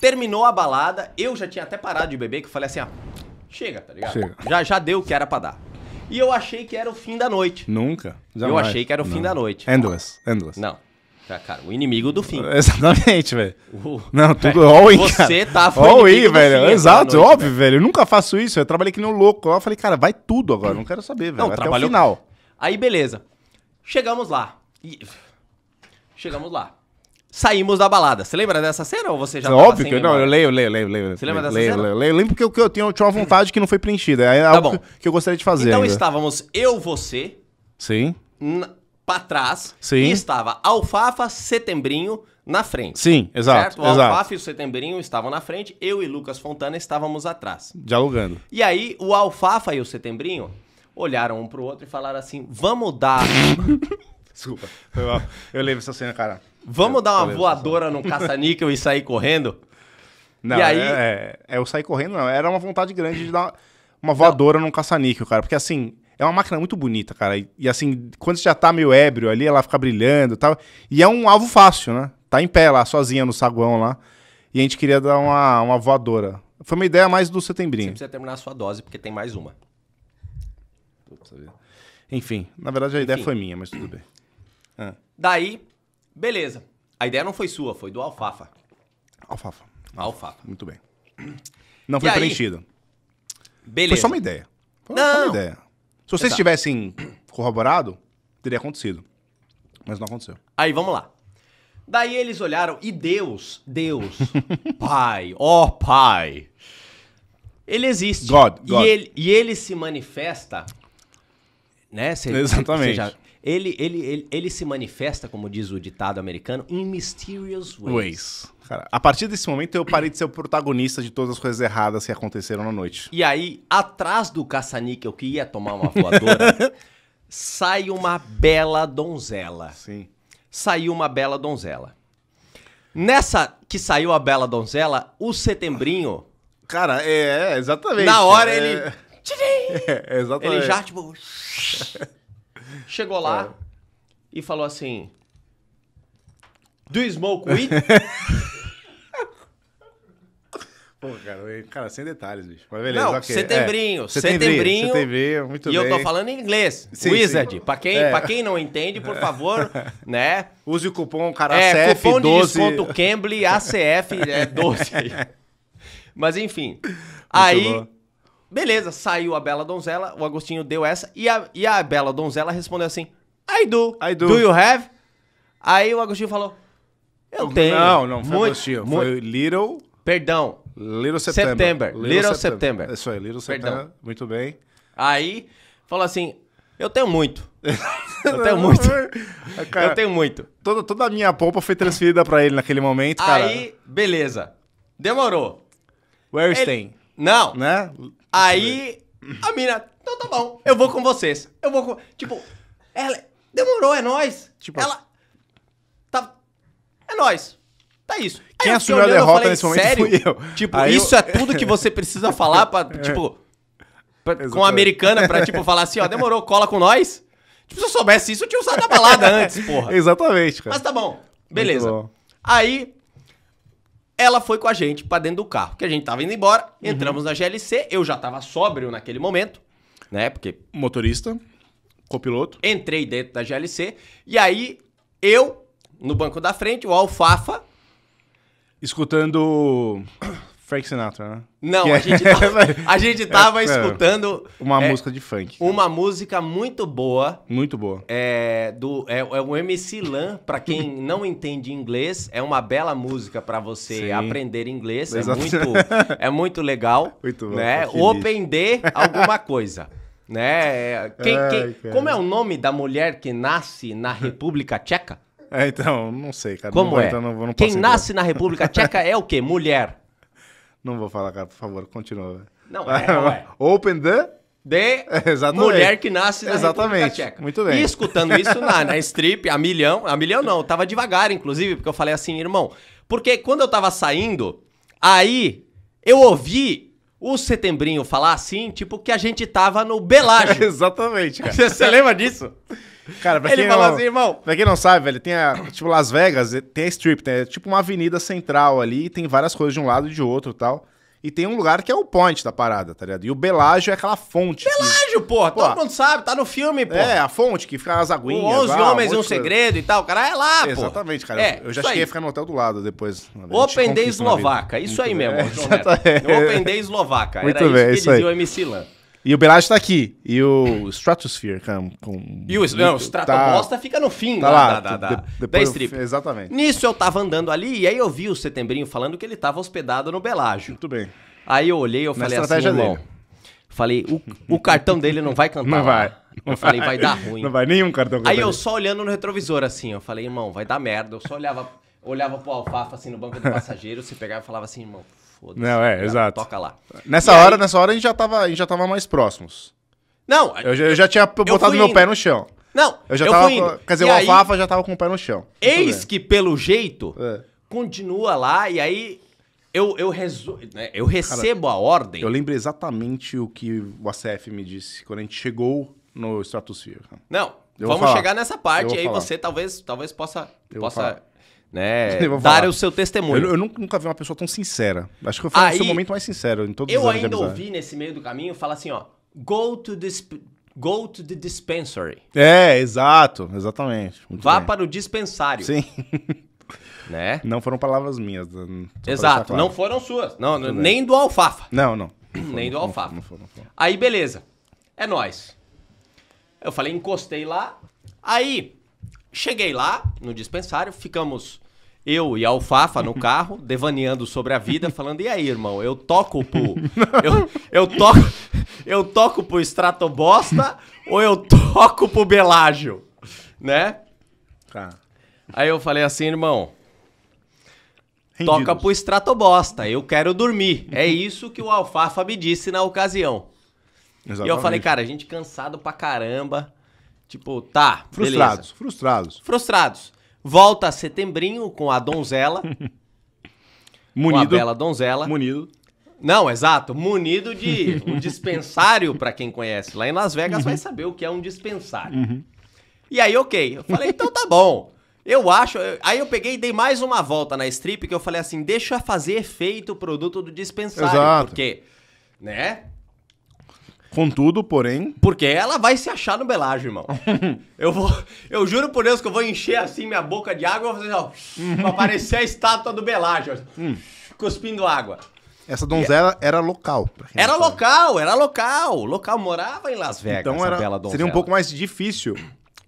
Terminou a balada, eu já tinha até parado de beber, que eu falei assim, ó, chega, tá ligado? Chega. Já, já deu o que era pra dar. E eu achei que era o fim da noite. Nunca. Jamais. Eu achei que era o fim da noite. Endless, endless. Não. Tá, cara, o inimigo do fim. Exatamente, velho. Não, tudo all in, cara. Você tá foi All in, velho. Exato, noite, óbvio, né? velho. Eu nunca faço isso. Eu trabalhei que nem um louco. Eu falei, cara, vai tudo agora. Não quero saber, velho. Não, Até o final. Aí, beleza. Chegamos lá. E- Chegamos lá saímos da balada. Você lembra dessa cena ou você já Óbvio que eu, não, eu leio, eu leio, leio, leio. Você lembra dessa leio, cena? Leio, lembro porque eu, tinha, eu tinha uma vontade que não foi preenchida. É tá bom. que eu gostaria de fazer. Então ainda. estávamos eu, você. Sim. Pra trás. Sim. E estava Alfafa, Setembrinho na frente. Sim, exato. Certo? O exato. Alfafa e o Setembrinho estavam na frente, eu e Lucas Fontana estávamos atrás. Dialogando. E aí o Alfafa e o Setembrinho olharam um pro outro e falaram assim: vamos dar. Desculpa, foi mal. Eu lembro essa cena, cara. Vamos dar uma voadora no caça-níquel e sair correndo? Não, e é, aí... é, é, é, eu sair correndo, não. Era uma vontade grande de dar uma voadora não. num caça-níquel, cara. Porque assim, é uma máquina muito bonita, cara. E, e, assim, quando você já tá meio ébrio ali, ela fica brilhando e tal. E é um alvo fácil, né? Tá em pé lá, sozinha no saguão lá. E a gente queria dar uma, uma voadora. Foi uma ideia mais do setembrinho. Você precisa terminar a sua dose, porque tem mais uma. Enfim, na verdade a Enfim. ideia foi minha, mas tudo bem. Daí, Beleza. A ideia não foi sua, foi do Alfafa. Alfafa. Alfafa. Muito bem. Não foi preenchida. preenchido. Beleza. Foi só uma ideia. Foi só Não. uma ideia. Se vocês Exato. tivessem corroborado, teria acontecido. Mas não aconteceu. Aí vamos lá. Daí eles olharam e Deus, Deus, Pai, ó Pai, ele existe. God, God. E, ele, e ele se manifesta, né? Exatamente. Ele, ele, ele, ele, se manifesta, como diz o ditado americano, in mysterious ways. ways. Cara, a partir desse momento eu parei de ser o protagonista de todas as coisas erradas que aconteceram na noite. E aí, atrás do caça-níquel que ia tomar uma voadora, sai uma bela donzela. Sim. Saiu uma bela donzela. Nessa que saiu a bela donzela, o setembrinho. Cara, é, é exatamente. Na hora é... ele. É, exatamente. Ele já, tipo. Chegou lá é. e falou assim: Do you smoke weed? Pô, cara, cara, sem detalhes, bicho. Mas beleza, Não, okay. setembrinho, é, setembrinho, setembrinho, setembrinho, muito e bem. E eu tô falando em inglês. Sim, Wizard. Sim. Pra, quem, é. Pra quem não entende, por é. favor, né? Use o cupom cara é, ACF cupom 12. de desconto Cambly ACF é Mas enfim. Muito aí bom. Beleza, saiu a bela donzela, o Agostinho deu essa, e a, e a bela donzela respondeu assim, I do. I do. Do you have? Aí o Agostinho falou, eu tenho. Não, não foi muito, Agostinho, muito, foi Little... Perdão. Little September. September. Little, little September. Isso aí, Little September. Muito bem. Aí, falou assim, eu tenho muito. Eu tenho muito. cara, eu tenho muito. Toda, toda a minha polpa foi transferida para ele naquele momento, cara. Aí, beleza. Demorou. Where ele... staying? Não. Né? Aí a mina, então tá bom, eu vou com vocês. Eu vou com. Tipo, ela. Demorou, é nós. Tipo. Ela. Tá. É nós. Tá isso. Aí Quem assumiu a derrota falei, nesse momento Sério? fui eu. Tipo, Aí isso eu... é tudo que você precisa falar pra, é. tipo. Pra, com a americana pra, tipo, falar assim, ó, demorou, cola com nós. Tipo, se eu soubesse isso, eu tinha usado a balada antes, porra. Exatamente, cara. Mas tá bom. Beleza. Bom. Aí ela foi com a gente para dentro do carro, que a gente tava indo embora, uhum. entramos uhum. na GLC, eu já tava sóbrio naquele momento, né? Porque motorista, copiloto. Entrei dentro da GLC e aí eu no banco da frente, o Alfafa escutando Frank Sinatra, né? Não, que a, é- gente tava, a gente tava é, escutando. Uma é, música de funk. Uma música muito boa. Muito boa. É, do, é, é o MC Lan, pra quem não entende inglês, é uma bela música pra você Sim. aprender inglês. É muito, é muito legal. Muito bom. Né? Ou alguma coisa. Né? Quem, Ai, quem, como é o nome da mulher que nasce na República Tcheca? É, então, não sei, cara. Como é? não é? então não, não Quem nasce na República Tcheca é o quê? Mulher. Não vou falar, cara, por favor, continua. Não, é, não é. Open the de Exatamente. mulher que nasce na Exatamente. República Tcheca. Muito bem. E escutando isso na, na strip, a milhão, a milhão não, tava devagar, inclusive, porque eu falei assim, irmão, porque quando eu tava saindo, aí eu ouvi o Setembrinho falar assim, tipo, que a gente tava no Belágio. Exatamente, cara. Você, você lembra disso? Cara, pra ele quem falou não, assim, irmão. Pra quem não sabe, velho, tem a. Tipo, Las Vegas, eh, tem a strip, né? É tipo uma avenida central ali, tem várias coisas de um lado e de outro e tal. E tem um lugar que é o point da parada, tá ligado? E o Belágio é aquela fonte. Assim. Belágio, que... porra! Pô, todo mundo sabe, tá no filme, pô. É, a fonte que fica nas aguinhas. Com 11 lá, homens um e um segredo e tal, o cara é lá, pô. Exatamente, cara. É, eu já cheguei aí. a ficar no hotel do lado depois. Open Day Eslovaca, isso aí mesmo. É, Open Day Eslovaca. Muito Era bem, isso que isso dizia aí. o MC Lan. E o Bellagio tá aqui. E o Stratosphere, com, com E o, não, o Stratobosta tá, fica no fim tá lá, da, da, da, de, da strip. Eu, exatamente. Nisso eu tava andando ali e aí eu vi o Setembrinho falando que ele tava hospedado no Belágio. Muito bem. Aí eu olhei e eu falei assim, irmão... Dele. Falei, o, o cartão dele não vai cantar. Não vai. eu falei, vai dar ruim. Não vai nenhum cartão Aí eu só olhando no retrovisor assim, eu falei, irmão, vai dar merda. Eu só olhava, olhava pro alfafa assim no banco do passageiro, se pegava e falava assim, irmão, foda-se. Não, é, cara, tá, exato. Toca lá. Nessa e hora, aí... nessa hora a gente já tava, a gente já tava mais próximos. Não, eu, eu já tinha botado meu indo. pé no chão. Não, eu já eu tava, indo. quer dizer, e o Alfafa já tava com o pé no chão. Eis que pelo jeito é. continua lá e aí eu, eu, resu... Né, eu recebo Cara, a ordem. Eu lembro exatamente o que o ACF me disse quando a gente chegou no Stratosphere. Não, eu vamos chegar nessa parte e aí falar. você talvez, talvez possa, possa né, dar o seu testemunho. Eu, eu, nunca vi uma pessoa tão sincera. Acho que foi Aí, o seu momento mais sincero em todos os anos Eu ainda ouvi nesse meio do caminho falar assim, ó, go to this Go to the dispensary. É, exato, exatamente. Muito Vá bem. para o dispensário. Sim. né? Não foram palavras minhas. Né? Exato, claro. não foram suas. Não, nem do alfafa. Não, não. não foram, nem do alfafa. Não foram, não foram, Aí, beleza. É nós. Eu falei, encostei lá. Aí, Cheguei lá no dispensário, ficamos eu e a Alfafa no carro, devaneando sobre a vida, falando: e aí, irmão, eu toco pro. Eu, eu toco. Eu toco pro Stratobosta ou eu toco pro Belágio? Né? Tá. Aí eu falei assim, irmão. Toca pro Stratobosta, eu quero dormir. É isso que o Alfafa me disse na ocasião. Exatamente. E eu falei, cara, a gente cansado pra caramba. Tipo, tá, Frustrados, beleza. frustrados. Frustrados. Volta setembrinho com a donzela. munido. Com a bela donzela. Munido. Não, exato. Munido de um dispensário, para quem conhece. Lá em Las Vegas uhum. vai saber o que é um dispensário. Uhum. E aí, ok. Eu falei, então tá bom. Eu acho. Aí eu peguei e dei mais uma volta na strip que eu falei assim: deixa fazer efeito o produto do dispensário. Exato. Porque, né? Contudo, porém. Porque ela vai se achar no Belágio, irmão. eu vou. Eu juro por Deus que eu vou encher assim minha boca de água e vou fazer, assim, ó. pra aparecer a estátua do Belágio. Assim, hum. cuspindo água. Essa donzela era local. Era sabe. local, era local. Local morava em Las Vegas, então era, Seria um pouco mais difícil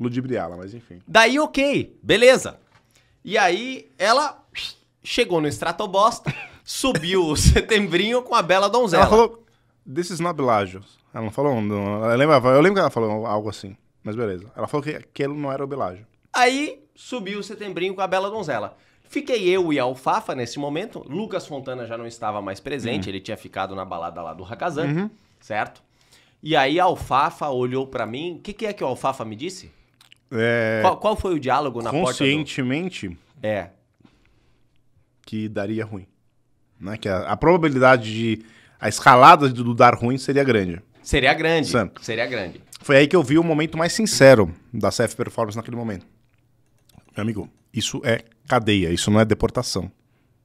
ludibriá-la, mas enfim. Daí, ok, beleza. E aí, ela chegou no Stratobosta, subiu o setembrinho com a bela donzela. Ela falou, desses is ela não falou. Não, ela lembra, eu lembro que ela falou algo assim. Mas beleza. Ela falou que aquilo não era o Belágio. Aí subiu o setembrinho com a Bela Donzela. Fiquei eu e a Alfafa nesse momento. Lucas Fontana já não estava mais presente, uhum. ele tinha ficado na balada lá do Hakazan, uhum. certo? E aí a Alfafa olhou para mim. O que, que, é que a Alfafa me disse? É... Qual, qual, foi o diálogo na conscientemente, porta? Conscientemente. Do... É. Que daria ruim. Né? Que a, a probabilidade de. A escalada do dar ruim seria grande. Seria grande. Seria grande. Foi aí que eu vi o momento mais sincero da CF Performance naquele momento. Meu amigo, isso é cadeia, isso não é deportação,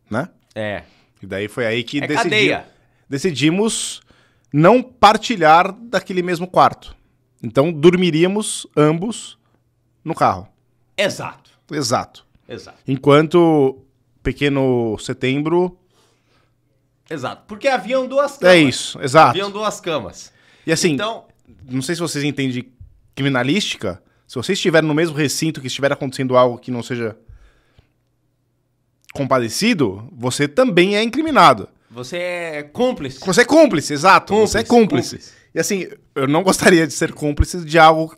né? É. E daí foi aí que é decidi, cadeia. decidimos não partilhar daquele mesmo quarto. Então dormiríamos ambos no carro. Exato. Exato. Exato. Enquanto pequeno setembro. Exato. Porque haviam duas é camas. É isso, exato. Haviam duas camas. E assim, então... não sei se vocês entendem criminalística. Se vocês estiverem no mesmo recinto que estiver acontecendo algo que não seja compadecido, você também é incriminado. Você é cúmplice. Você é cúmplice, exato. Cúmplice, você é cúmplice. cúmplice. E assim, eu não gostaria de ser cúmplice de algo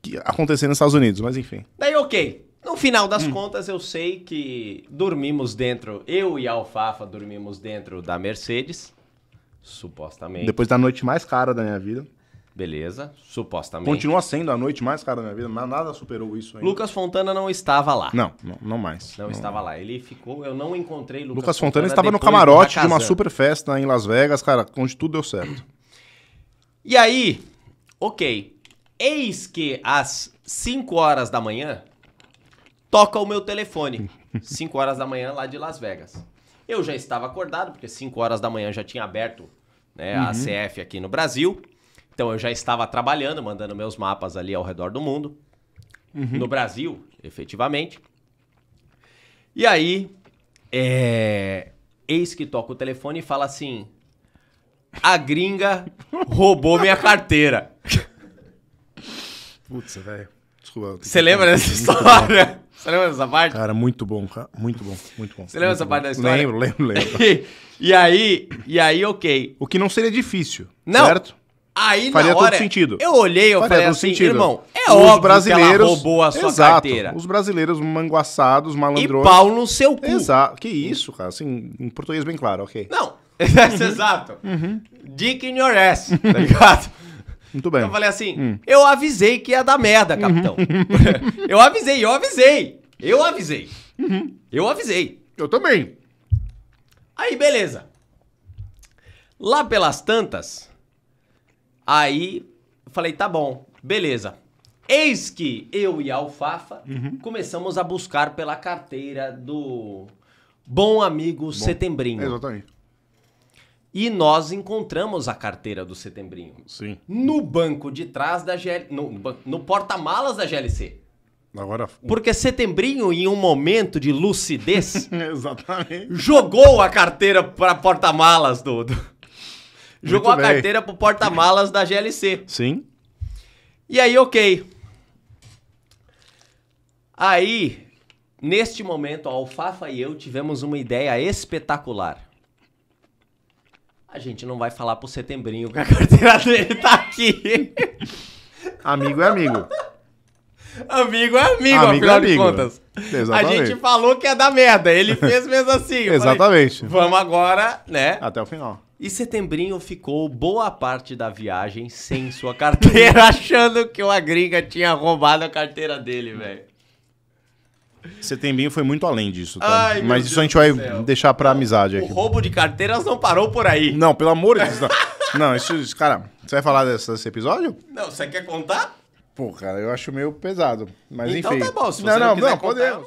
que aconteceu nos Estados Unidos, mas enfim. Daí, ok. No final das hum. contas, eu sei que dormimos dentro, eu e a Alfafa dormimos dentro da Mercedes. Supostamente. Depois da noite mais cara da minha vida. Beleza, supostamente. Continua sendo a noite mais cara da minha vida, mas nada superou isso ainda. Lucas Fontana não estava lá. Não, não, não mais. Não, não estava lá. Ele ficou, eu não encontrei Lucas, Lucas Fontana. Lucas Fontana estava no camarote de uma super festa em Las Vegas, cara, onde tudo deu certo. E aí, ok. Eis que às 5 horas da manhã, toca o meu telefone. 5 horas da manhã lá de Las Vegas. Eu já estava acordado, porque 5 horas da manhã já tinha aberto né? Uhum. A CF aqui no Brasil. Então eu já estava trabalhando, mandando meus mapas ali ao redor do mundo. Uhum. No Brasil, efetivamente. E aí, é... eis que toca o telefone e fala assim: a gringa roubou minha carteira. Putz, velho. Desculpa. Você lembra dessa história? Você lembra dessa parte? Cara, muito bom, cara. Muito bom, muito bom. Você lembra dessa parte da história? Lembro, lembro, lembro. e, e aí, e aí, ok. O que não seria difícil, não. certo? Aí, Faria hora, todo sentido. Eu olhei, eu Faria falei assim, sentido. irmão, é os óbvio brasileiros, que ela roubou a sua exato, carteira. Os brasileiros manguaçados, malandrões. E pau no seu cu. Exato. Que isso, cara. Assim, em português bem claro, ok. Não, exato. Uhum. Dick in your ass, tá ligado? Muito bem. Então eu falei assim: hum. eu avisei que ia dar merda, uhum. capitão. Uhum. eu avisei, eu avisei. Eu avisei. Uhum. Eu avisei. Eu também. Aí, beleza. Lá pelas tantas, aí falei, tá bom, beleza. Eis que eu e a Alfafa uhum. começamos a buscar pela carteira do bom amigo bom, Setembrinho. Exatamente. E nós encontramos a carteira do Setembrinho. Sim. No banco de trás da GL... No, no porta-malas da GLC. Agora... Porque Setembrinho, em um momento de lucidez... Exatamente. Jogou a carteira para porta-malas do... do... Jogou a carteira pro porta-malas da GLC. Sim. E aí, ok. Aí, neste momento, a Alfafa e eu tivemos uma ideia espetacular. A gente não vai falar pro setembrinho que a carteira dele tá aqui. Amigo é amigo. Amigo é amigo, amigo é afinal é amigo. de contas. Exatamente. A gente falou que ia dar merda. Ele fez mesmo assim. Exatamente. Falei, Vamos agora, né? Até o final. E setembrinho ficou boa parte da viagem sem sua carteira, achando que uma gringa tinha roubado a carteira dele, velho bem, foi muito além disso, tá? Ai, Mas isso Deus a gente vai céu. deixar pra amizade aqui. O roubo de carteiras não parou por aí. Não, pelo amor de Deus, não. não, isso, isso, cara, você vai falar desse, desse episódio? Não, você quer contar? Pô, cara, eu acho meio pesado. Mas então enfim. Então tá bom, se você não, não, não, não podemos.